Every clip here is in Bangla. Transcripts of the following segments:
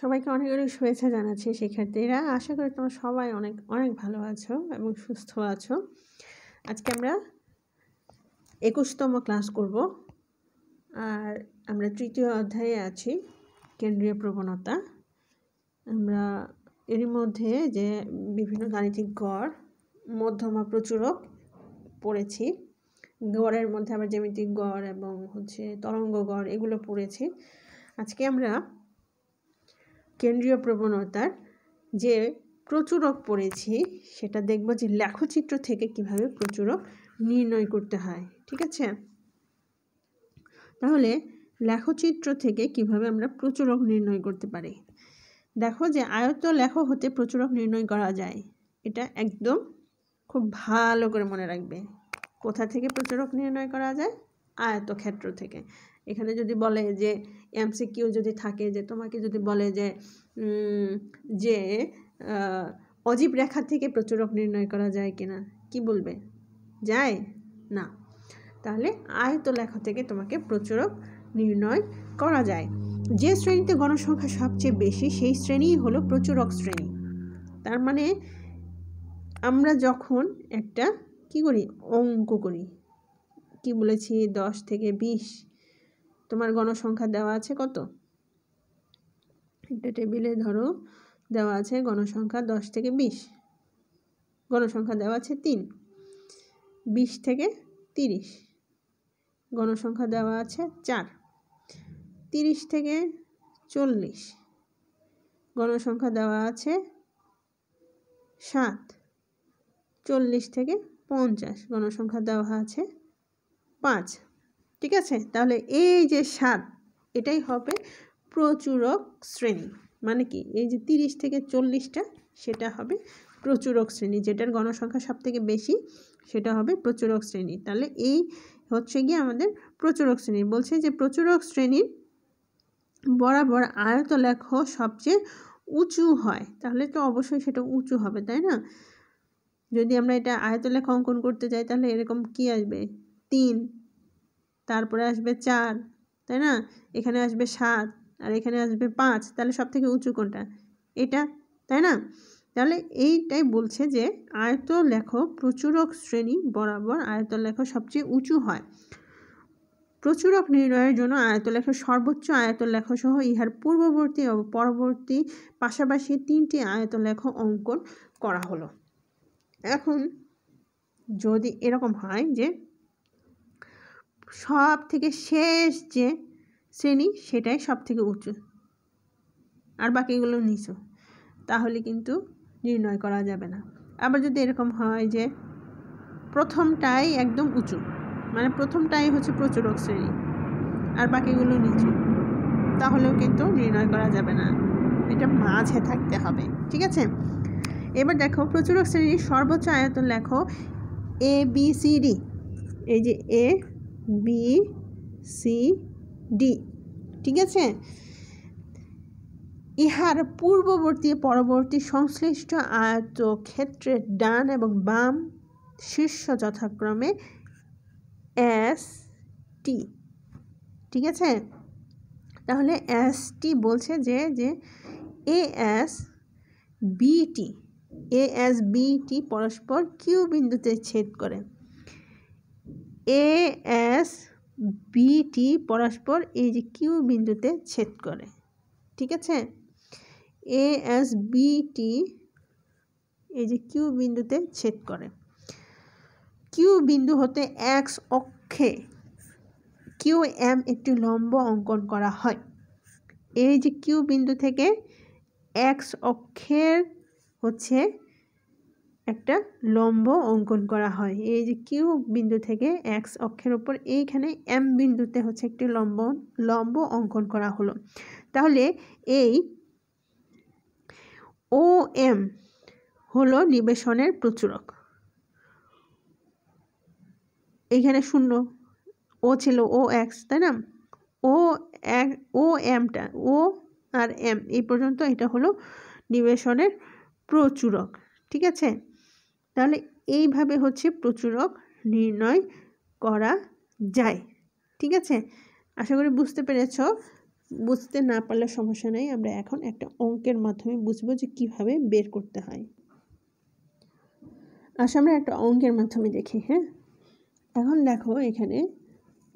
সবাইকে অনেক অনেক শুভেচ্ছা জানাচ্ছি শিক্ষার্থীরা আশা করি তোমরা সবাই অনেক অনেক ভালো আছো এবং সুস্থ আছো আজকে আমরা একুশতম ক্লাস করব আর আমরা তৃতীয় অধ্যায়ে আছি কেন্দ্রীয় প্রবণতা আমরা এরই মধ্যে যে বিভিন্ন গাণিতিক গড় মধ্যমা প্রচুরক পড়েছি গড়ের মধ্যে আবার জ্যামিতিক গড় এবং হচ্ছে তরঙ্গ গড় এগুলো পড়েছি আজকে আমরা কেন্দ্রীয় প্রবণতার যে প্রচুরক পড়েছি সেটা দেখব যে লেখচিত্র থেকে কিভাবে প্রচুরক নির্ণয় করতে হয় ঠিক আছে তাহলে লেখচিত্র থেকে কিভাবে আমরা প্রচুরক নির্ণয় করতে পারি দেখো যে আয়ত্ত লেখ হতে প্রচুরক নির্ণয় করা যায় এটা একদম খুব ভালো করে মনে রাখবে কোথা থেকে প্রচুরক নির্ণয় করা যায় ক্ষেত্র থেকে এখানে যদি বলে যে এমসিকিউ যদি থাকে যে তোমাকে যদি বলে যে যে অজীব রেখা থেকে প্রচুরক নির্ণয় করা যায় কিনা কি বলবে যায় না তাহলে আয়ত লেখা থেকে তোমাকে প্রচুরক নির্ণয় করা যায় যে শ্রেণীতে গণসংখ্যা সবচেয়ে বেশি সেই শ্রেণীই হলো প্রচুরক শ্রেণী তার মানে আমরা যখন একটা কি করি অঙ্ক করি কি বলেছি দশ থেকে বিশ তোমার গণসংখ্যা দেওয়া আছে কত একটা টেবিলে ধরো দেওয়া আছে গণসংখ্যা দশ থেকে বিশ গণসংখ্যা দেওয়া আছে তিন বিশ থেকে তিরিশ গণসংখ্যা দেওয়া আছে চার তিরিশ থেকে চল্লিশ গণসংখ্যা দেওয়া আছে সাত চল্লিশ থেকে পঞ্চাশ গণসংখ্যা দেওয়া আছে পাঁচ ঠিক আছে তাহলে এই যে সাত এটাই হবে প্রচুরক শ্রেণী মানে কি এই যে তিরিশ থেকে চল্লিশটা সেটা হবে প্রচুরক শ্রেণী যেটার গণসংখ্যা সব থেকে বেশি সেটা হবে প্রচুরক শ্রেণী তাহলে এই হচ্ছে গিয়ে আমাদের প্রচুরক শ্রেণী বলছে যে প্রচুরক শ্রেণীর বরাবর আয়ত লেখ সবচেয়ে উঁচু হয় তাহলে তো অবশ্যই সেটা উঁচু হবে তাই না যদি আমরা এটা আয়তলেখ অঙ্কন করতে যাই তাহলে এরকম কি আসবে তিন তারপরে আসবে চার তাই না এখানে আসবে সাত আর এখানে আসবে পাঁচ তাহলে সব থেকে উঁচু কোনটা এটা তাই না তাহলে এইটাই বলছে যে আয়ত লেখক প্রচুরক শ্রেণী বরাবর আয়ত লেখক সবচেয়ে উঁচু হয় প্রচুরক নির্ণয়ের জন্য আয়ত লেখক সর্বোচ্চ আয়ত লেখক সহ ইহার পূর্ববর্তী ও পরবর্তী পাশাপাশি তিনটি আয়ত লেখক অঙ্কন করা হলো এখন যদি এরকম হয় যে সব থেকে শেষ যে শ্রেণী সেটাই সব থেকে উঁচু আর বাকিগুলো নিচু তাহলে কিন্তু নির্ণয় করা যাবে না আবার যদি এরকম হয় যে প্রথমটাই একদম উঁচু মানে প্রথমটাই হচ্ছে প্রচুরক শ্রেণী আর বাকিগুলো নিচু তাহলেও কিন্তু নির্ণয় করা যাবে না এটা মাঝে থাকতে হবে ঠিক আছে এবার দেখো প্রচুরক শ্রেণীর সর্বোচ্চ আয়তন লেখো এ বি সি ডি এই যে এ বি সি ডি ঠিক আছে ইহার পূর্ববর্তী পরবর্তী সংশ্লিষ্ট আয়ত ক্ষেত্রের ডান এবং বাম শীর্ষ যথাক্রমে এস টি ঠিক আছে তাহলে এস টি বলছে যে যে এ এস বিটি এ এস বিটি পরস্পর কিউ বিন্দুতে ছেদ করে এ এস বিটি পরস্পর এই যে কিউ বিন্দুতে ছেদ করে ঠিক আছে এ এস বিটি এই যে কিউ বিন্দুতে ছেদ করে কিউ বিন্দু হতে এক্স অক্ষে কিউ এম একটি লম্ব অঙ্কন করা হয় এই যে কিউ বিন্দু থেকে এক্স অক্ষের হচ্ছে একটা লম্ব অঙ্কন করা হয় এই যে কিউ বিন্দু থেকে এক্স অক্ষের ওপর এইখানে এম বিন্দুতে হচ্ছে একটি লম্ব লম্ব অঙ্কন করা হলো তাহলে এই ও এম হলো নিবেশনের প্রচুরক এইখানে শূন্য ও ছিল ও এক্স তাই না ও এক ও এমটা ও আর এম এই পর্যন্ত এটা হলো নিবেশনের প্রচুরক ঠিক আছে তাহলে এইভাবে হচ্ছে প্রচুরক নির্ণয় করা যায় ঠিক আছে আশা করি বুঝতে পেরেছ বুঝতে না পারলে সমস্যা নেই আমরা এখন একটা অঙ্কের মাধ্যমে বুঝবো যে কিভাবে বের করতে হয় আচ্ছা আমরা একটা অঙ্কের মাধ্যমে দেখি হ্যাঁ এখন দেখো এখানে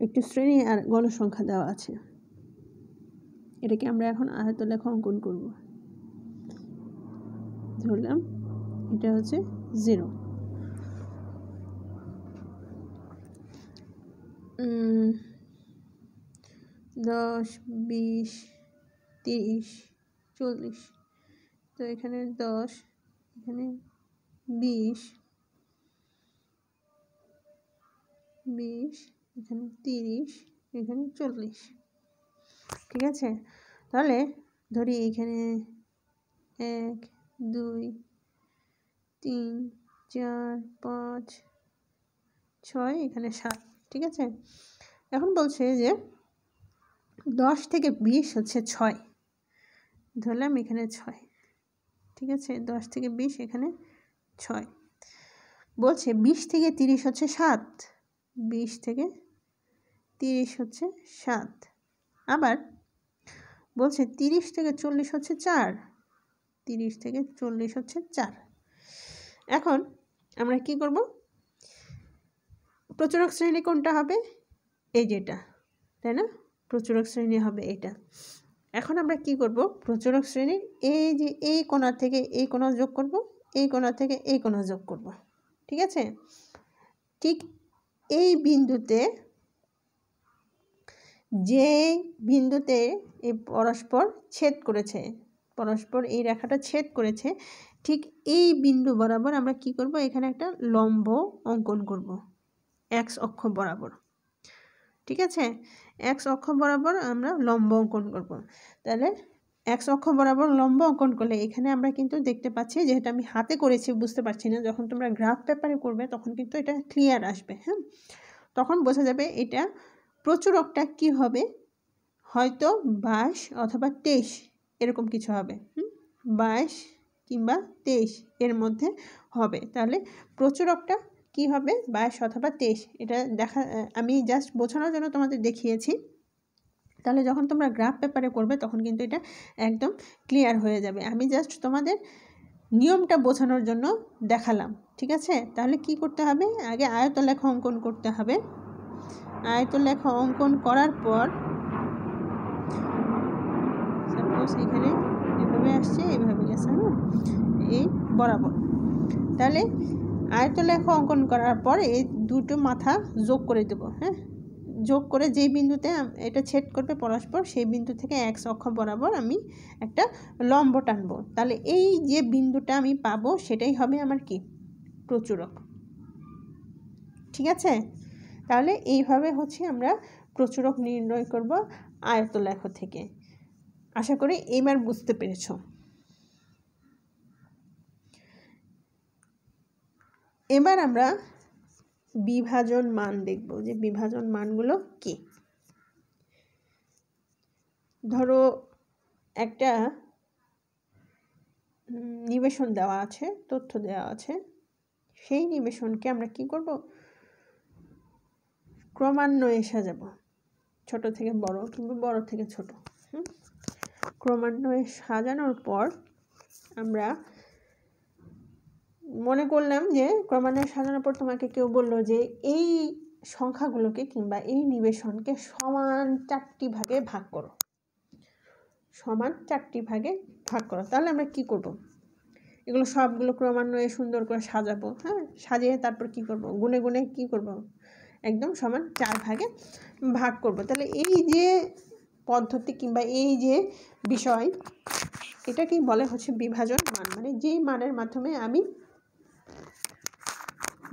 একটি শ্রেণী আর গণসংখ্যা দেওয়া আছে এটাকে আমরা এখন আয়ত লেখা অঙ্কন করব ধরলাম এটা হচ্ছে জিরো দশ বিশ তিরিশ চল্লিশ তো এখানে দশ এখানে বিশ বিশ এখানে তিরিশ এখানে চল্লিশ ঠিক আছে তাহলে ধরি এখানে এক দুই তিন চার পাঁচ ছয় এখানে সাত ঠিক আছে এখন বলছে যে দশ থেকে বিশ হচ্ছে ছয় ধরলাম এখানে ছয় ঠিক আছে দশ থেকে বিশ এখানে ছয় বলছে বিশ থেকে তিরিশ হচ্ছে সাত বিশ থেকে তিরিশ হচ্ছে সাত আবার বলছে তিরিশ থেকে চল্লিশ হচ্ছে চার তিরিশ থেকে চল্লিশ হচ্ছে চার এখন আমরা কি করব প্রচুরক শ্রেণী কোনটা হবে এই যেটা তাই না প্রচুরক শ্রেণী হবে এটা এখন আমরা কি করব প্রচুরক শ্রেণীর এই যে এই কোণা থেকে এই কোণা যোগ করব এই কোণা থেকে এই কোণা যোগ করব ঠিক আছে ঠিক এই বিন্দুতে যে বিন্দুতে এই পরস্পর ছেদ করেছে পরস্পর এই রেখাটা ছেদ করেছে ঠিক এই বিন্দু বরাবর আমরা কি করব এখানে একটা লম্ব অঙ্কন করব এক্স অক্ষ বরাবর ঠিক আছে এক্স অক্ষ বরাবর আমরা লম্ব অঙ্কন করব তাহলে এক্স অক্ষ বরাবর লম্ব অঙ্কন করলে এখানে আমরা কিন্তু দেখতে পাচ্ছি যেহেতু আমি হাতে করেছি বুঝতে পারছি না যখন তোমরা গ্রাফ পেপারে করবে তখন কিন্তু এটা ক্লিয়ার আসবে হ্যাঁ তখন বোঝা যাবে এটা প্রচুরকটা কি হবে হয়তো বাইশ অথবা তেইশ এরকম কিছু হবে হুম বাইশ কিংবা তেইশ এর মধ্যে হবে তাহলে প্রচুরকটা কি হবে বাইশ অথবা তেইশ এটা দেখা আমি জাস্ট বোঝানোর জন্য তোমাদের দেখিয়েছি তাহলে যখন তোমরা গ্রাফ পেপারে করবে তখন কিন্তু এটা একদম ক্লিয়ার হয়ে যাবে আমি জাস্ট তোমাদের নিয়মটা বোঝানোর জন্য দেখালাম ঠিক আছে তাহলে কি করতে হবে আগে আয়ত লেখা অঙ্কন করতে হবে আয়ত লেখা অঙ্কন করার পর সাপোজ এখানে এইভাবে আসছে এইভাবে গেছে হ্যাঁ এই বরাবর তাহলে আয়তলেখ অঙ্কন করার পর এই দুটো মাথা যোগ করে দেব হ্যাঁ যোগ করে যেই বিন্দুতে এটা ছেদ করবে পরস্পর সেই বিন্দু থেকে এক অক্ষ বরাবর আমি একটা লম্ব টানবো তাহলে এই যে বিন্দুটা আমি পাবো সেটাই হবে আমার কি প্রচুরক ঠিক আছে তাহলে এইভাবে হচ্ছে আমরা প্রচুরক নির্ণয় করব আয়তলেখ থেকে আশা করি এইবার বুঝতে পেরেছ এবার আমরা বিভাজন মান দেখব যে বিভাজন মানগুলো কি ধরো একটা নিবেশন দেওয়া আছে তথ্য দেওয়া আছে সেই নিবেশনকে আমরা কি করব ক্রমান্বয়ে সাজাবো ছোট থেকে বড় কিংবা বড় থেকে ছোট হুম ক্রমান্বয়ে সাজানোর পর আমরা মনে করলাম যে ক্রমান্বয়ে সাজানোর পর তোমাকে কেউ বলল যে এই সংখ্যাগুলোকে কিংবা এই নিবেশনকে সমান চারটি ভাগে ভাগ করো সমান চারটি ভাগে ভাগ করো তাহলে আমরা কি করব। এগুলো সবগুলো ক্রমান্বয়ে সুন্দর করে সাজাবো হ্যাঁ সাজিয়ে তারপর কি করব। গুনে গুনে কি করব। একদম সমান চার ভাগে ভাগ করব। তাহলে এই যে পদ্ধতি কিংবা এই যে বিষয় এটাকেই বলে হচ্ছে বিভাজন মান মানে যেই মানের মাধ্যমে আমি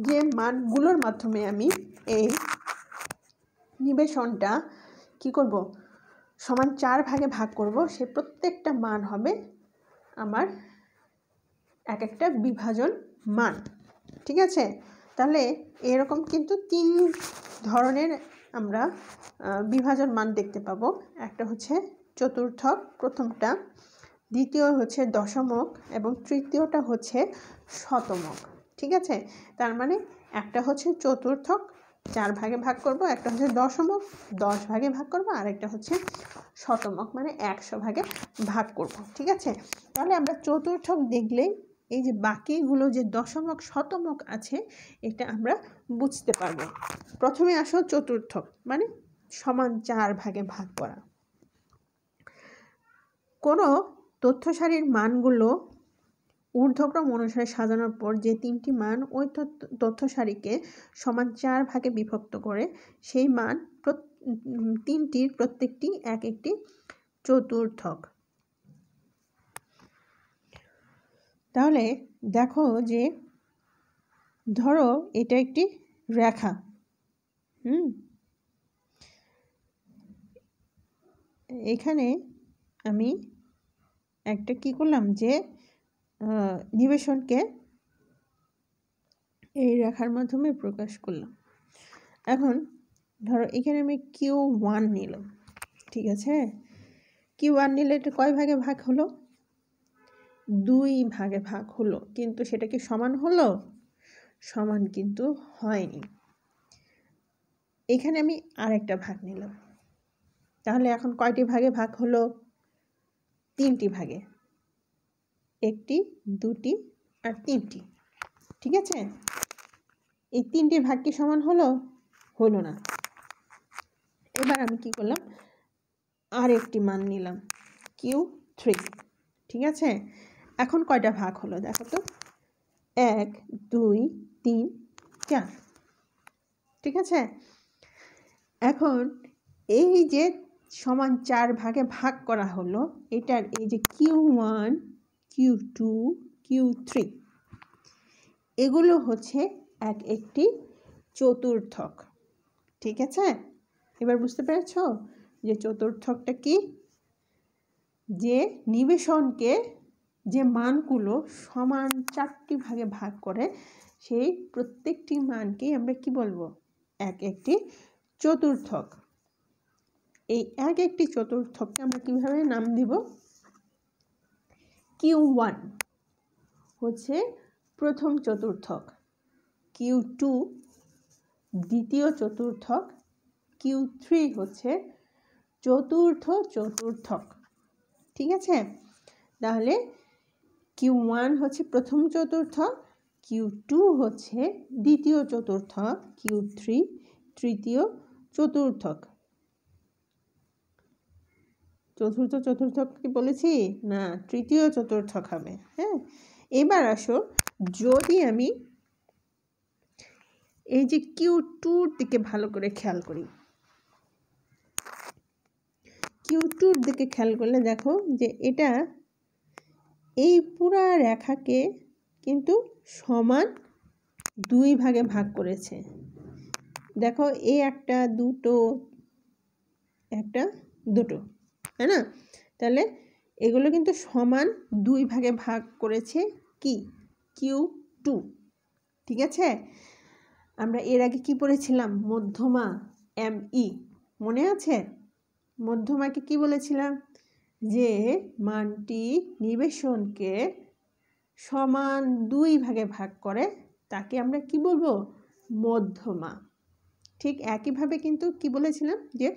যে মানগুলোর মাধ্যমে আমি এই নিবেশনটা কি করব সমান চার ভাগে ভাগ করব সে প্রত্যেকটা মান হবে আমার এক একটা বিভাজন মান ঠিক আছে তাহলে এরকম কিন্তু তিন ধরনের আমরা বিভাজন মান দেখতে পাবো একটা হচ্ছে চতুর্থক প্রথমটা দ্বিতীয় হচ্ছে দশমক এবং তৃতীয়টা হচ্ছে শতমক ঠিক আছে তার মানে একটা হচ্ছে চতুর্থক চার ভাগে ভাগ করব একটা হচ্ছে দশমক দশ ভাগে ভাগ করব আর একটা হচ্ছে শতমক মানে একশো ভাগে ভাগ করব ঠিক আছে তাহলে আমরা চতুর্থক দেখলেই এই যে বাকিগুলো যে দশমক শতমক আছে এটা আমরা বুঝতে পারব প্রথমে আসো চতুর্থক মানে সমান চার ভাগে ভাগ করা কোনো তথ্য সারির মানগুলো ঊর্ধ্বক্রম অনুসারে সাজানোর পর যে তিনটি মান ওই তথ্য সারিকে সমান চার ভাগে বিভক্ত করে সেই মান তিনটির প্রত্যেকটি এক একটি চতুর্থক তাহলে দেখো যে ধরো এটা একটি রেখা হুম এখানে আমি একটা কি করলাম যে নিবেশনকে এই রেখার মাধ্যমে প্রকাশ করলাম এখন ধরো এখানে আমি কিউ ওয়ান নিলাম ঠিক আছে কিউ ওয়ান নিলে এটা কয় ভাগে ভাগ হলো দুই ভাগে ভাগ হলো কিন্তু সেটা কি সমান হলো সমান কিন্তু হয়নি এখানে আমি আরেকটা ভাগ নিলাম তাহলে এখন কয়টি ভাগে ভাগ হলো তিনটি ভাগে একটি দুটি আর তিনটি ঠিক আছে এই তিনটির ভাগ কি সমান হলো হলো না এবার আমি কি করলাম আর একটি মান নিলাম কিউ থ্রি ঠিক আছে এখন কয়টা ভাগ হলো দেখো তো এক দুই তিন চার ঠিক আছে এখন এই যে সমান চার ভাগে ভাগ করা হলো এটার এই যে Q one Q two Q three এগুলো হচ্ছে এক একটি চতুর্থক ঠিক আছে এবার বুঝতে পেরেছ যে চতুর্থকটা কি যে নিবেশনকে যে মানগুলো সমান চারটি ভাগে ভাগ করে সেই প্রত্যেকটি মানকেই আমরা কি বলবো এক একটি চতুর্থক এই এক একটি চতুর্থককে আমরা কিভাবে নাম দিব কিউ ওয়ান হচ্ছে প্রথম চতুর্থক কিউ টু দ্বিতীয় চতুর্থক কিউ থ্রি হচ্ছে চতুর্থ চতুর্থক ঠিক আছে তাহলে কিউ ওয়ান হচ্ছে প্রথম চতুর্থ কিউ টু হচ্ছে দ্বিতীয় চতুর্থক কিউ থ্রি তৃতীয় চতুর্থক চতুর্থ চতুর্থক কি বলেছি না তৃতীয় চতুর্থক হবে হ্যাঁ এবার আসো যদি আমি এই যে কিউ টুর দিকে ভালো করে খেয়াল করি কিউ টুর দিকে খেয়াল করলে দেখো যে এটা এই পুরা রেখাকে কিন্তু সমান দুই ভাগে ভাগ করেছে দেখো এ একটা দুটো একটা দুটো তাই না তাহলে এগুলো কিন্তু সমান দুই ভাগে ভাগ করেছে কি কিউ টু ঠিক আছে আমরা এর আগে কি পড়েছিলাম মধ্যমা এম ই e, মনে আছে মধ্যমাকে কি বলেছিলাম যে মানটি নিবেশনকে সমান দুই ভাগে ভাগ করে তাকে আমরা কি বলবো মধ্যমা ঠিক একইভাবে কিন্তু কি বলেছিলাম যে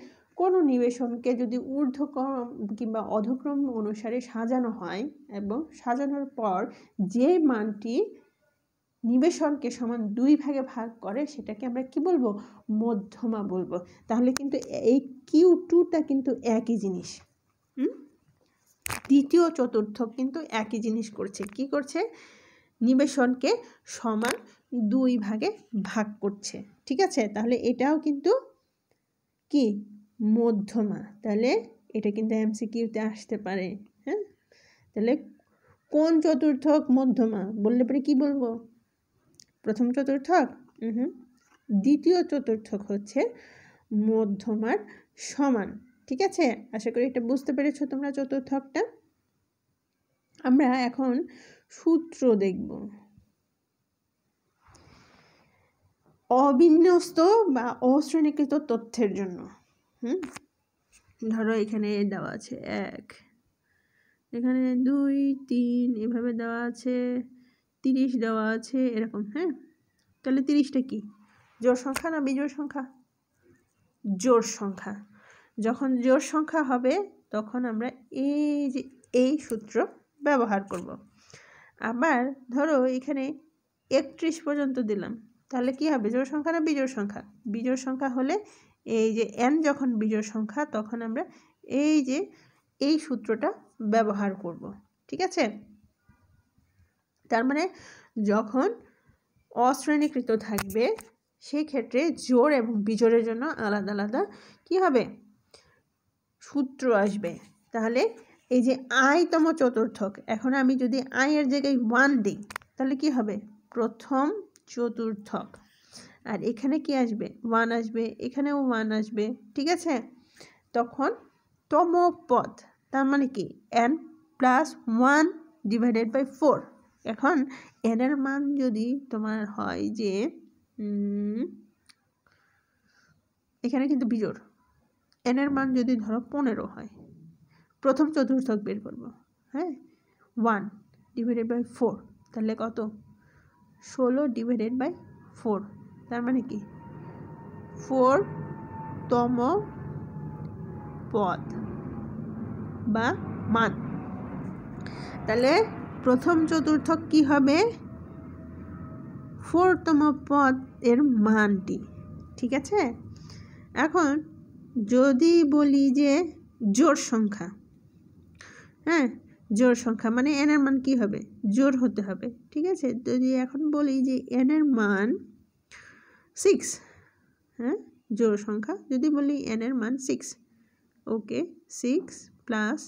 কোনো নিবেশনকে যদি ঊর্ধ্বক্রম কিংবা অধক্রম অনুসারে সাজানো হয় এবং সাজানোর পর যে মানটি নিবেশনকে সমান দুই ভাগে ভাগ করে সেটাকে আমরা কি বলবো মধ্যমা বলবো তাহলে কিন্তু এই কিউ টুটা কিন্তু একই জিনিস হুম তৃতীয় চতুর্থ কিন্তু একই জিনিস করছে কি করছে নিবেশনকে সমান দুই ভাগে ভাগ করছে ঠিক আছে তাহলে এটাও কিন্তু কি মধ্যমা তাহলে এটা কিন্তু এমসিকিউতে আসতে পারে হ্যাঁ তাহলে কোন চতুর্থক মধ্যমা বললে পরে কি বলবো প্রথম চতুর্থক হুম দ্বিতীয় চতুর্থক হচ্ছে মধ্যমার সমান ঠিক আছে আশা করি এটা বুঝতে পেরেছ তোমরা চতুর্থ অকটা আমরা এখন সূত্র দেখব অবিন্যস্ত বা অশ্রেণীকৃত তথ্যের জন্য হুম ধরো এখানে দেওয়া আছে এক এখানে দুই তিন এভাবে দেওয়া আছে তিরিশ দেওয়া আছে এরকম হ্যাঁ তাহলে তিরিশটা কি জোর সংখ্যা না বিজোর সংখ্যা জোর সংখ্যা যখন জোর সংখ্যা হবে তখন আমরা এই যে এই সূত্র ব্যবহার করব। আবার ধরো এখানে একত্রিশ পর্যন্ত দিলাম তাহলে কি হবে জোর সংখ্যা না বিজোড় সংখ্যা বিজোড় সংখ্যা হলে এই যে এন যখন বিজোড় সংখ্যা তখন আমরা এই যে এই সূত্রটা ব্যবহার করব ঠিক আছে তার মানে যখন অশ্রেণীকৃত থাকবে সেই ক্ষেত্রে জোর এবং বিজোড়ের জন্য আলাদা আলাদা কি হবে সূত্র আসবে তাহলে এই যে আয়তম চতুর্থক এখন আমি যদি আয়ের জায়গায় ওয়ান দিই তাহলে কি হবে প্রথম চতুর্থক আর এখানে কি আসবে ওয়ান আসবে এখানেও ওয়ান আসবে ঠিক আছে তখন তম পদ তার মানে কি N plus one divided by four এখন এনের মান যদি তোমার হয় যে এখানে কিন্তু বিজোড় এনের মান যদি ধরো পনেরো হয় প্রথম চতুর্থক বের করব হ্যাঁ ওয়ান ডিভাইডেড বাই ফোর তাহলে কত ষোলো ডিভাইডেড বাই ফোর তার মানে কি ফোরতম পদ বা মান তাহলে প্রথম চতুর্থক কি হবে ফোরতম পদ এর মানটি ঠিক আছে এখন যদি বলি যে জোর সংখ্যা হ্যাঁ জোর সংখ্যা মানে এনের মান কি হবে জোর হতে হবে ঠিক আছে যদি এখন বলি যে এনের মান সিক্স হ্যাঁ জোর সংখ্যা যদি বলি এনের মান সিক্স ওকে সিক্স প্লাস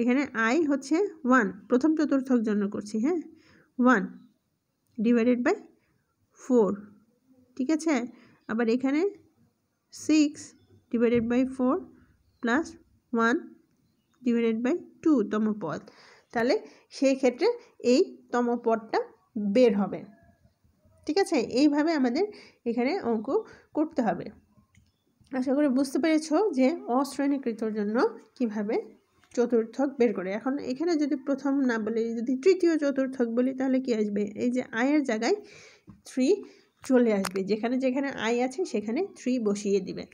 এখানে আই হচ্ছে ওয়ান প্রথম চতুর্থক জন্য করছি হ্যাঁ ওয়ান ডিভাইডেড বাই ফোর ঠিক আছে আবার এখানে six divided by four plus one divided by two তম পদ তাহলে সেই ক্ষেত্রে এই তম পদটা বের হবে ঠিক আছে এইভাবে আমাদের এখানে অঙ্ক করতে হবে আশা করি বুঝতে পেরেছ যে অশ্রেণীকৃতর জন্য কিভাবে চতুর্থক বের করে এখন এখানে যদি প্রথম না বলি যদি তৃতীয় চতুর্থক বলি তাহলে কি আসবে এই যে আয়ের জায়গায় থ্রি চলে আসবে যেখানে যেখানে আই আছে সেখানে থ্রি বসিয়ে দিবে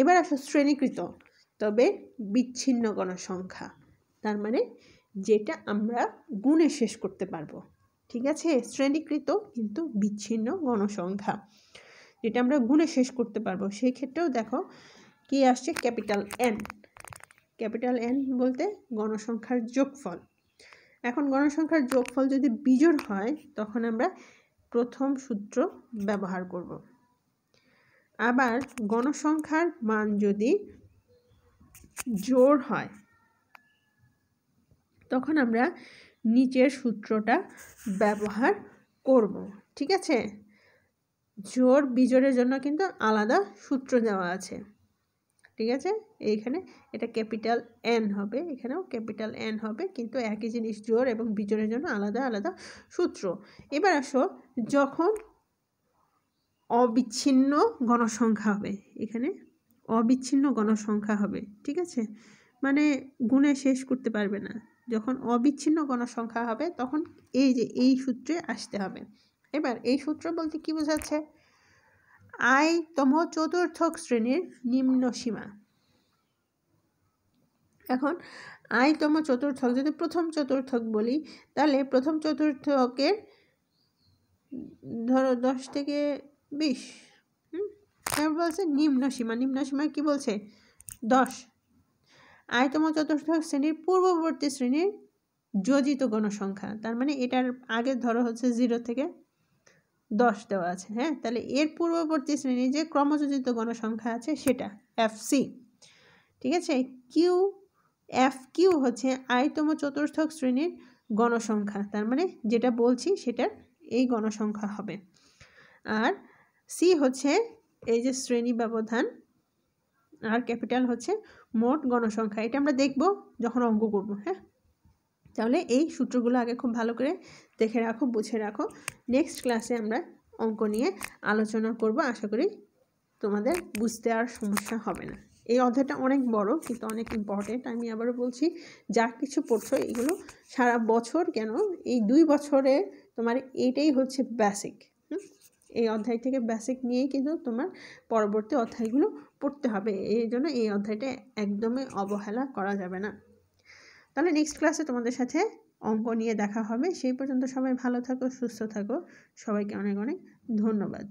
এবার আসো শ্রেণীকৃত তবে বিচ্ছিন্ন গণসংখ্যা তার মানে যেটা আমরা গুণে শেষ করতে পারবো ঠিক আছে শ্রেণীকৃত কিন্তু বিচ্ছিন্ন গণসংখ্যা যেটা আমরা গুণে শেষ করতে পারবো সেই ক্ষেত্রেও দেখো কি আসছে ক্যাপিটাল এন ক্যাপিটাল এন বলতে গণসংখ্যার যোগফল এখন গণসংখ্যার যোগফল যদি বিজোড় হয় তখন আমরা প্রথম সূত্র ব্যবহার করব আবার গণসংখ্যার মান যদি জোর হয় তখন আমরা নিচের সূত্রটা ব্যবহার করব ঠিক আছে জোর বিজোরের জন্য কিন্তু আলাদা সূত্র দেওয়া আছে ঠিক আছে এইখানে এটা ক্যাপিটাল এন হবে এখানেও ক্যাপিটাল এন হবে কিন্তু একই জিনিস জোর এবং বিজোরের জন্য আলাদা আলাদা সূত্র এবার আসো যখন অবিচ্ছিন্ন গণসংখ্যা হবে এখানে অবিচ্ছিন্ন গণসংখ্যা হবে ঠিক আছে মানে গুণে শেষ করতে পারবে না যখন অবিচ্ছিন্ন গণসংখ্যা হবে তখন এই যে এই সূত্রে আসতে হবে এবার এই সূত্র বলতে কি বোঝাচ্ছে আয়তম চতুর্থক শ্রেণীর নিম্ন সীমা এখন আয়তম চতুর্থক যদি প্রথম চতুর্থক বলি তাহলে প্রথম চতুর্থকের ধরো দশ থেকে বিশ হ্যাঁ বলছে নিম্ন সীমা নিম্ন সীমা কি বলছে দশ আয়তম চতুর্থক শ্রেণীর পূর্ববর্তী শ্রেণীর যোজিত গণসংখ্যা তার মানে এটার আগে ধরো হচ্ছে জিরো থেকে দশ দেওয়া আছে হ্যাঁ তাহলে এর পূর্ববর্তী শ্রেণীর যে ক্রমযোজিত গণসংখ্যা আছে সেটা এফ সি ঠিক আছে কিউ এফ কিউ হচ্ছে আয়তম চতুর্থক শ্রেণীর গণসংখ্যা তার মানে যেটা বলছি সেটার এই গণসংখ্যা হবে আর সি হচ্ছে এই যে শ্রেণী ব্যবধান আর ক্যাপিটাল হচ্ছে মোট গণসংখ্যা এটা আমরা দেখব যখন অঙ্ক করব হ্যাঁ তাহলে এই সূত্রগুলো আগে খুব ভালো করে দেখে রাখো বুঝে রাখো নেক্সট ক্লাসে আমরা অঙ্ক নিয়ে আলোচনা করব আশা করি তোমাদের বুঝতে আর সমস্যা হবে না এই অধ্যায়টা অনেক বড় কিন্তু অনেক ইম্পর্টেন্ট আমি আবারও বলছি যা কিছু পড়ছো এগুলো সারা বছর কেন এই দুই বছরে তোমার এটাই হচ্ছে বেসিক এই অধ্যায় থেকে বেসিক নিয়েই কিন্তু তোমার পরবর্তী অধ্যায়গুলো পড়তে হবে এই জন্য এই অধ্যায়টা একদমই অবহেলা করা যাবে না তাহলে নেক্সট ক্লাসে তোমাদের সাথে অঙ্ক নিয়ে দেখা হবে সেই পর্যন্ত সবাই ভালো থাকো সুস্থ থাকো সবাইকে অনেক অনেক ধন্যবাদ